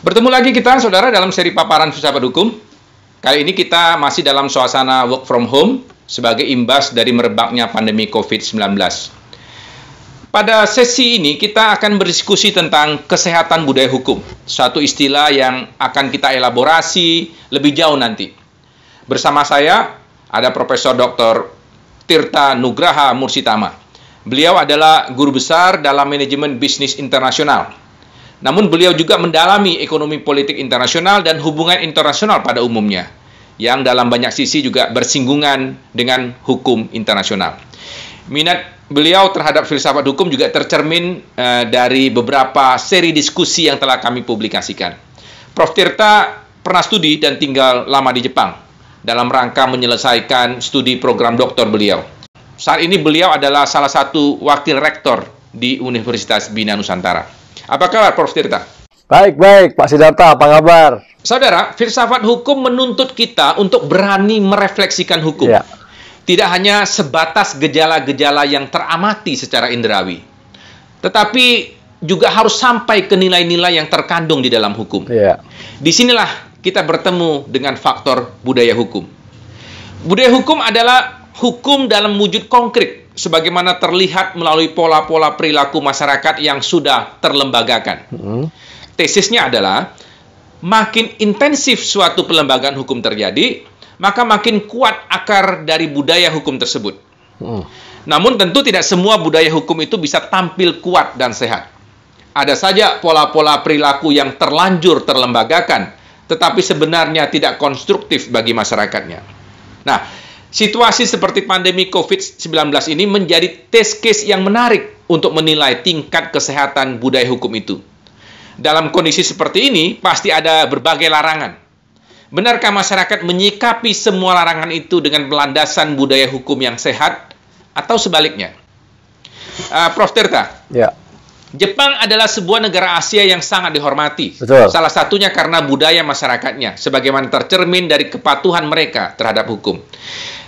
Bertemu lagi kita, saudara, dalam seri paparan filsafat hukum. Kali ini kita masih dalam suasana work from home sebagai imbas dari merebaknya pandemi COVID-19. Pada sesi ini kita akan berdiskusi tentang kesehatan budaya hukum, satu istilah yang akan kita elaborasi lebih jauh nanti. Bersama saya ada Profesor Dr. Tirta Nugraha Mursitama. Beliau adalah guru besar dalam manajemen bisnis internasional. Namun beliau juga mendalami ekonomi politik internasional dan hubungan internasional pada umumnya yang dalam banyak sisi juga bersinggungan dengan hukum internasional. Minat beliau terhadap filsafat hukum juga tercermin uh, dari beberapa seri diskusi yang telah kami publikasikan. Prof Tirta pernah studi dan tinggal lama di Jepang dalam rangka menyelesaikan studi program doktor beliau. Saat ini beliau adalah salah satu wakil rektor di Universitas Bina Nusantara. Apa kabar Prof Tirta? Baik, baik Pak Sidarta, apa kabar? Saudara, filsafat hukum menuntut kita untuk berani merefleksikan hukum. Ya. Tidak hanya sebatas gejala-gejala yang teramati secara indrawi, tetapi juga harus sampai ke nilai-nilai yang terkandung di dalam hukum. Ya. Disinilah kita bertemu dengan faktor budaya hukum. Budaya hukum adalah hukum dalam wujud konkret sebagaimana terlihat melalui pola-pola perilaku masyarakat yang sudah terlembagakan. Hmm. Tesisnya adalah makin intensif suatu pelembagaan hukum terjadi, maka makin kuat akar dari budaya hukum tersebut. Hmm. Namun tentu tidak semua budaya hukum itu bisa tampil kuat dan sehat. Ada saja pola-pola perilaku yang terlanjur terlembagakan tetapi sebenarnya tidak konstruktif bagi masyarakatnya. Nah, situasi seperti pandemi COVID-19 ini menjadi test case yang menarik untuk menilai tingkat kesehatan budaya hukum itu. Dalam kondisi seperti ini, pasti ada berbagai larangan. Benarkah masyarakat menyikapi semua larangan itu dengan pelandasan budaya hukum yang sehat atau sebaliknya? Uh, Prof. Tirta, ya. Jepang adalah sebuah negara Asia yang sangat dihormati. Betul. Salah satunya karena budaya masyarakatnya, sebagaimana tercermin dari kepatuhan mereka terhadap hukum.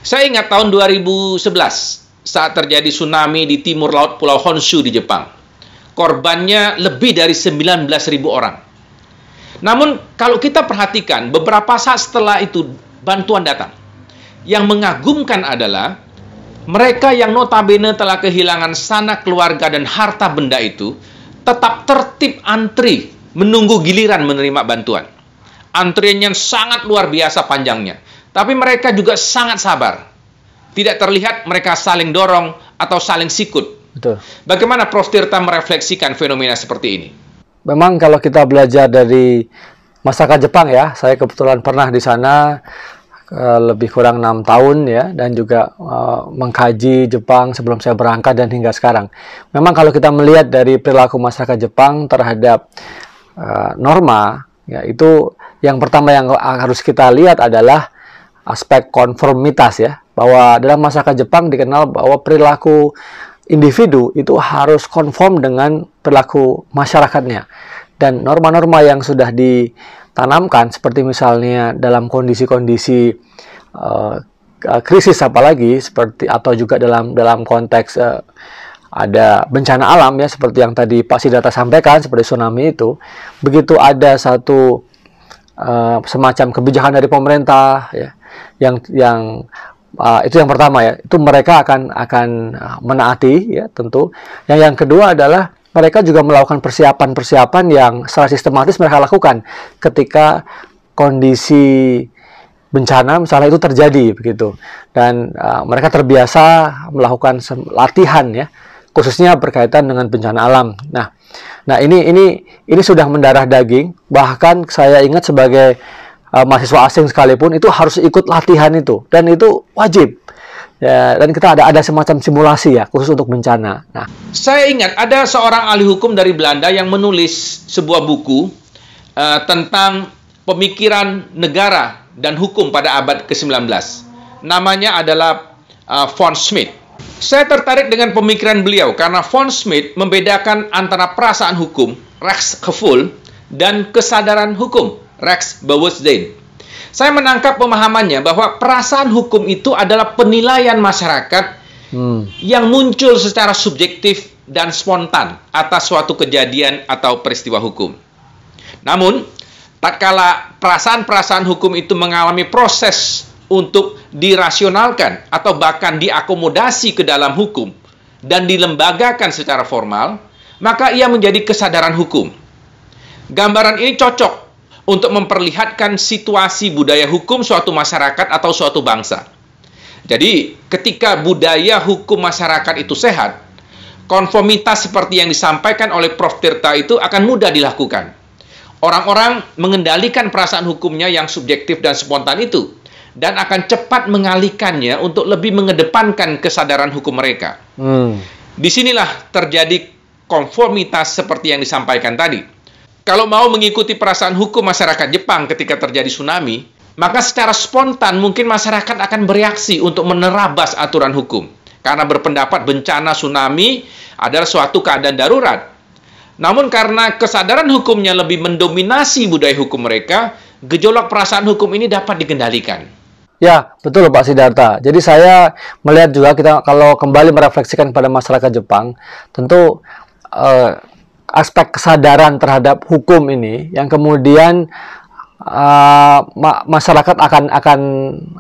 Saya ingat tahun 2011, saat terjadi tsunami di timur laut Pulau Honshu di Jepang. Korbannya lebih dari 19.000 orang. Namun kalau kita perhatikan, beberapa saat setelah itu bantuan datang. Yang mengagumkan adalah mereka yang notabene telah kehilangan sanak keluarga dan harta benda itu tetap tertib antri menunggu giliran menerima bantuan. Antrian yang sangat luar biasa panjangnya. Tapi mereka juga sangat sabar. Tidak terlihat mereka saling dorong atau saling sikut. Betul. Bagaimana Prof Tirta merefleksikan fenomena seperti ini? Memang kalau kita belajar dari masyarakat Jepang ya, saya kebetulan pernah di sana, Eh, lebih kurang enam tahun ya dan juga uh, mengkaji Jepang sebelum saya berangkat dan hingga sekarang. Memang kalau kita melihat dari perilaku masyarakat Jepang terhadap uh, norma, ya itu yang pertama yang harus kita lihat adalah aspek konformitas ya bahwa dalam masyarakat Jepang dikenal bahwa perilaku individu itu harus konform dengan perilaku masyarakatnya dan norma-norma yang sudah di tanamkan seperti misalnya dalam kondisi-kondisi uh, krisis apalagi seperti atau juga dalam dalam konteks uh, ada bencana alam ya seperti yang tadi Pak Sidata sampaikan seperti tsunami itu begitu ada satu uh, semacam kebijakan dari pemerintah ya yang yang uh, itu yang pertama ya itu mereka akan akan menaati ya tentu yang yang kedua adalah mereka juga melakukan persiapan-persiapan yang secara sistematis mereka lakukan ketika kondisi bencana misalnya itu terjadi begitu dan uh, mereka terbiasa melakukan latihan ya khususnya berkaitan dengan bencana alam. Nah, nah ini ini ini sudah mendarah daging bahkan saya ingat sebagai uh, mahasiswa asing sekalipun itu harus ikut latihan itu dan itu wajib Ya, dan kita ada ada semacam simulasi ya khusus untuk bencana. Nah, saya ingat ada seorang ahli hukum dari Belanda yang menulis sebuah buku uh, tentang pemikiran negara dan hukum pada abad ke-19. Namanya adalah uh, Von Smith. Saya tertarik dengan pemikiran beliau karena Von Smith membedakan antara perasaan hukum, (rex dan kesadaran hukum, Rechtsbewusstsein. Saya menangkap pemahamannya bahwa perasaan hukum itu adalah penilaian masyarakat hmm. yang muncul secara subjektif dan spontan atas suatu kejadian atau peristiwa hukum. Namun, tatkala perasaan-perasaan hukum itu mengalami proses untuk dirasionalkan atau bahkan diakomodasi ke dalam hukum dan dilembagakan secara formal, maka ia menjadi kesadaran hukum. Gambaran ini cocok untuk memperlihatkan situasi budaya hukum suatu masyarakat atau suatu bangsa. Jadi, ketika budaya hukum masyarakat itu sehat, konformitas seperti yang disampaikan oleh Prof Tirta itu akan mudah dilakukan. Orang-orang mengendalikan perasaan hukumnya yang subjektif dan spontan itu dan akan cepat mengalihkannya untuk lebih mengedepankan kesadaran hukum mereka. Hmm. Disinilah terjadi konformitas seperti yang disampaikan tadi kalau mau mengikuti perasaan hukum masyarakat Jepang ketika terjadi tsunami, maka secara spontan mungkin masyarakat akan bereaksi untuk menerabas aturan hukum. Karena berpendapat bencana tsunami adalah suatu keadaan darurat. Namun karena kesadaran hukumnya lebih mendominasi budaya hukum mereka, gejolak perasaan hukum ini dapat dikendalikan. Ya, betul Pak Sidarta. Jadi saya melihat juga kita kalau kembali merefleksikan pada masyarakat Jepang, tentu eh, aspek kesadaran terhadap hukum ini yang kemudian uh, masyarakat akan akan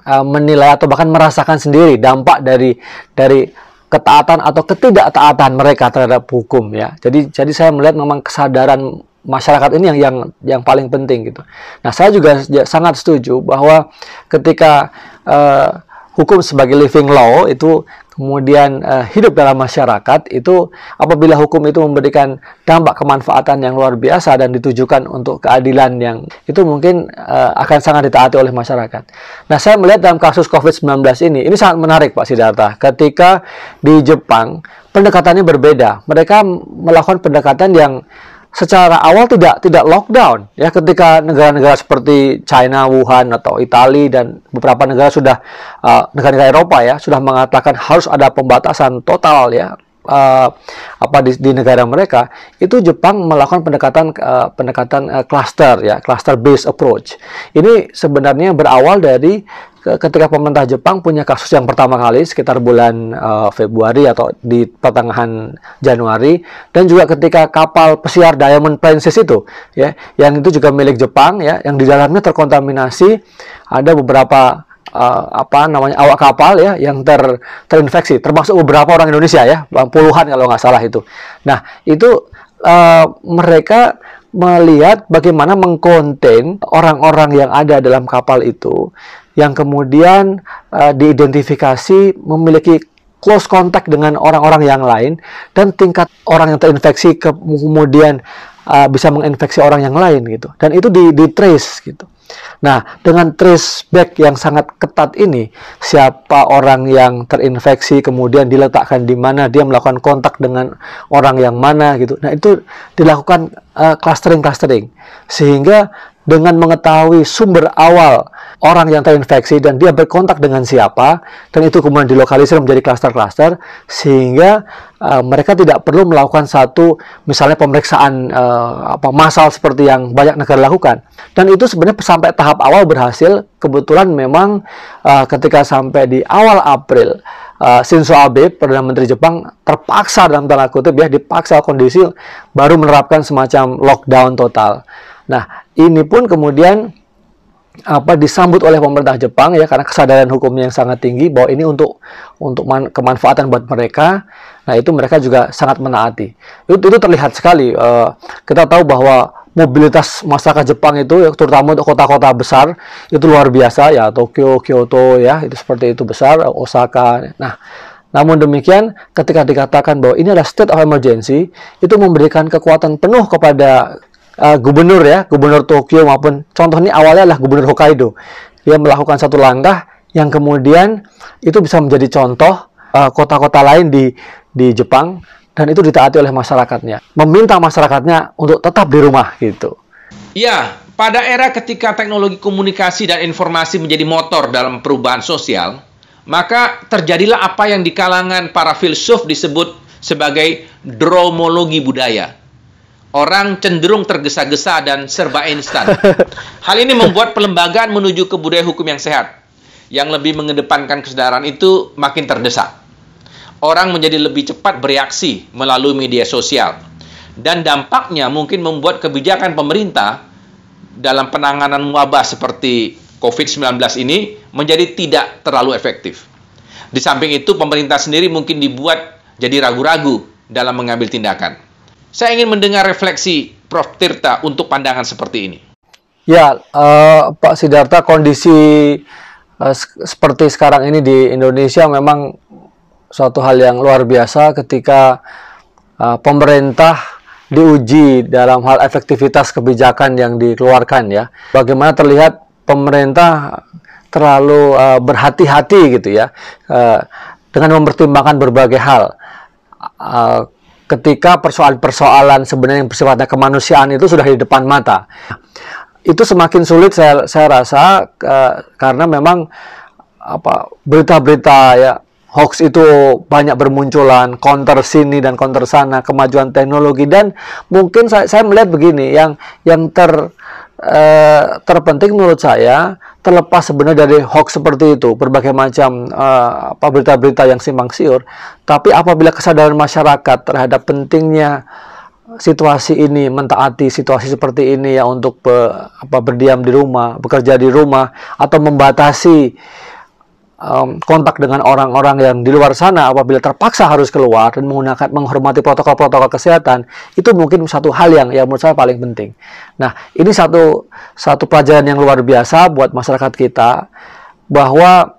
uh, menilai atau bahkan merasakan sendiri dampak dari dari ketaatan atau ketidaktaatan mereka terhadap hukum ya. Jadi jadi saya melihat memang kesadaran masyarakat ini yang yang yang paling penting gitu. Nah, saya juga ya sangat setuju bahwa ketika uh, hukum sebagai living law itu kemudian uh, hidup dalam masyarakat itu apabila hukum itu memberikan dampak kemanfaatan yang luar biasa dan ditujukan untuk keadilan yang itu mungkin uh, akan sangat ditaati oleh masyarakat. Nah, saya melihat dalam kasus COVID-19 ini, ini sangat menarik Pak Sidarta. Ketika di Jepang pendekatannya berbeda. Mereka melakukan pendekatan yang secara awal tidak tidak lockdown ya ketika negara-negara seperti China, Wuhan atau Italia dan beberapa negara sudah eh, negara-negara uh, Eropa ya sudah mengatakan harus ada pembatasan total ya uh, apa di, di negara mereka itu Jepang melakukan pendekatan uh, pendekatan uh, cluster ya cluster based approach ini sebenarnya berawal dari ketika pemerintah Jepang punya kasus yang pertama kali sekitar bulan uh, Februari atau di pertengahan Januari dan juga ketika kapal pesiar Diamond Princess itu ya yang itu juga milik Jepang ya yang di dalamnya terkontaminasi ada beberapa uh, apa namanya awak kapal ya yang ter terinfeksi termasuk beberapa orang Indonesia ya puluhan kalau nggak salah itu nah itu uh, mereka melihat bagaimana mengkonten orang-orang yang ada dalam kapal itu yang kemudian uh, diidentifikasi memiliki close contact dengan orang-orang yang lain dan tingkat orang yang terinfeksi ke kemudian uh, bisa menginfeksi orang yang lain gitu dan itu di, di trace gitu Nah, dengan trace back yang sangat ketat ini, siapa orang yang terinfeksi kemudian diletakkan di mana, dia melakukan kontak dengan orang yang mana gitu. Nah, itu dilakukan eh, clustering-clustering uh, sehingga dengan mengetahui sumber awal orang yang terinfeksi dan dia berkontak dengan siapa dan itu kemudian dilokalisir menjadi klaster-klaster sehingga uh, mereka tidak perlu melakukan satu misalnya pemeriksaan uh, apa massal seperti yang banyak negara lakukan dan itu sebenarnya sampai tahap awal berhasil kebetulan memang uh, ketika sampai di awal April uh, Shinzo Abe perdana menteri Jepang terpaksa dalam tanda kutip ya dipaksa kondisi baru menerapkan semacam lockdown total Nah, ini pun kemudian apa disambut oleh pemerintah Jepang ya karena kesadaran hukumnya yang sangat tinggi bahwa ini untuk untuk man, kemanfaatan buat mereka. Nah, itu mereka juga sangat menaati. Itu, itu terlihat sekali uh, kita tahu bahwa mobilitas masyarakat Jepang itu ya, terutama untuk kota-kota besar itu luar biasa ya Tokyo, Kyoto ya itu seperti itu besar, Osaka. Nah, namun demikian, ketika dikatakan bahwa ini adalah state of emergency, itu memberikan kekuatan penuh kepada Eh, gubernur ya, gubernur Tokyo maupun contoh ini awalnya adalah gubernur Hokkaido. Dia melakukan satu langkah yang kemudian itu bisa menjadi contoh eh, kota-kota uh, lain di di Jepang dan itu ditaati oleh masyarakatnya. Meminta masyarakatnya untuk tetap di rumah gitu. Ya, pada era ketika teknologi komunikasi dan informasi menjadi motor dalam perubahan sosial, maka terjadilah apa yang di kalangan para filsuf disebut sebagai dromologi budaya orang cenderung tergesa-gesa dan serba instan. Hal ini membuat pelembagaan menuju ke budaya hukum yang sehat, yang lebih mengedepankan kesadaran itu makin terdesak. Orang menjadi lebih cepat bereaksi melalui media sosial, dan dampaknya mungkin membuat kebijakan pemerintah dalam penanganan wabah seperti COVID-19 ini menjadi tidak terlalu efektif. Di samping itu, pemerintah sendiri mungkin dibuat jadi ragu-ragu dalam mengambil tindakan. Saya ingin mendengar refleksi Prof. Tirta untuk pandangan seperti ini. Ya, uh, Pak Sidarta, kondisi uh, seperti sekarang ini di Indonesia memang suatu hal yang luar biasa ketika uh, pemerintah diuji dalam hal efektivitas kebijakan yang dikeluarkan ya. Bagaimana terlihat pemerintah terlalu uh, berhati-hati gitu ya uh, dengan mempertimbangkan berbagai hal. Uh, ketika persoalan-persoalan sebenarnya yang bersifatnya kemanusiaan itu sudah di depan mata. Itu semakin sulit saya, saya rasa uh, karena memang apa berita-berita ya hoax itu banyak bermunculan, konter sini dan konter sana, kemajuan teknologi dan mungkin saya, saya melihat begini yang yang ter Eh, terpenting menurut saya terlepas sebenarnya dari hoax seperti itu berbagai macam eh, berita-berita yang simpang siur tapi apabila kesadaran masyarakat terhadap pentingnya situasi ini mentaati situasi seperti ini ya untuk be, apa berdiam di rumah bekerja di rumah atau membatasi um, kontak dengan orang-orang yang di luar sana apabila terpaksa harus keluar dan menggunakan menghormati protokol-protokol kesehatan itu mungkin satu hal yang yang menurut saya paling penting. Nah, ini satu satu pelajaran yang luar biasa buat masyarakat kita bahwa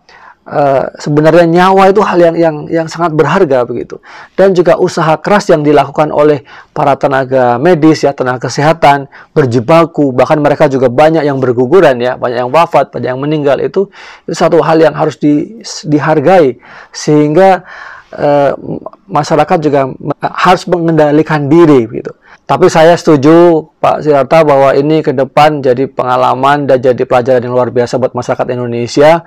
Uh, sebenarnya nyawa itu hal yang yang yang sangat berharga begitu dan juga usaha keras yang dilakukan oleh para tenaga medis ya tenaga kesehatan berjebaku bahkan mereka juga banyak yang berguguran ya banyak yang wafat banyak yang meninggal itu itu satu hal yang harus di, dihargai sehingga uh, masyarakat juga harus mengendalikan diri gitu tapi saya setuju Pak Sirata bahwa ini ke depan jadi pengalaman dan jadi pelajaran yang luar biasa buat masyarakat Indonesia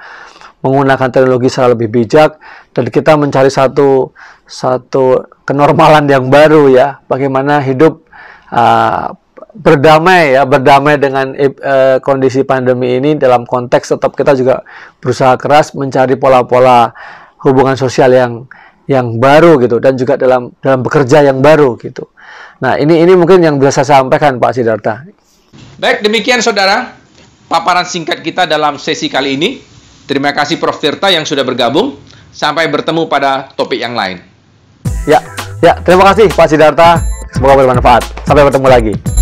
menggunakan teknologi secara lebih bijak dan kita mencari satu satu kenormalan yang baru ya bagaimana hidup uh, berdamai ya berdamai dengan uh, kondisi pandemi ini dalam konteks tetap kita juga berusaha keras mencari pola-pola hubungan sosial yang yang baru gitu dan juga dalam dalam bekerja yang baru gitu. Nah, ini ini mungkin yang bisa saya sampaikan Pak Sidarta. Baik, demikian saudara paparan singkat kita dalam sesi kali ini. Terima kasih Prof Tirta yang sudah bergabung. Sampai bertemu pada topik yang lain. Ya, ya terima kasih Pak Sidarta. Semoga bermanfaat. Sampai bertemu lagi.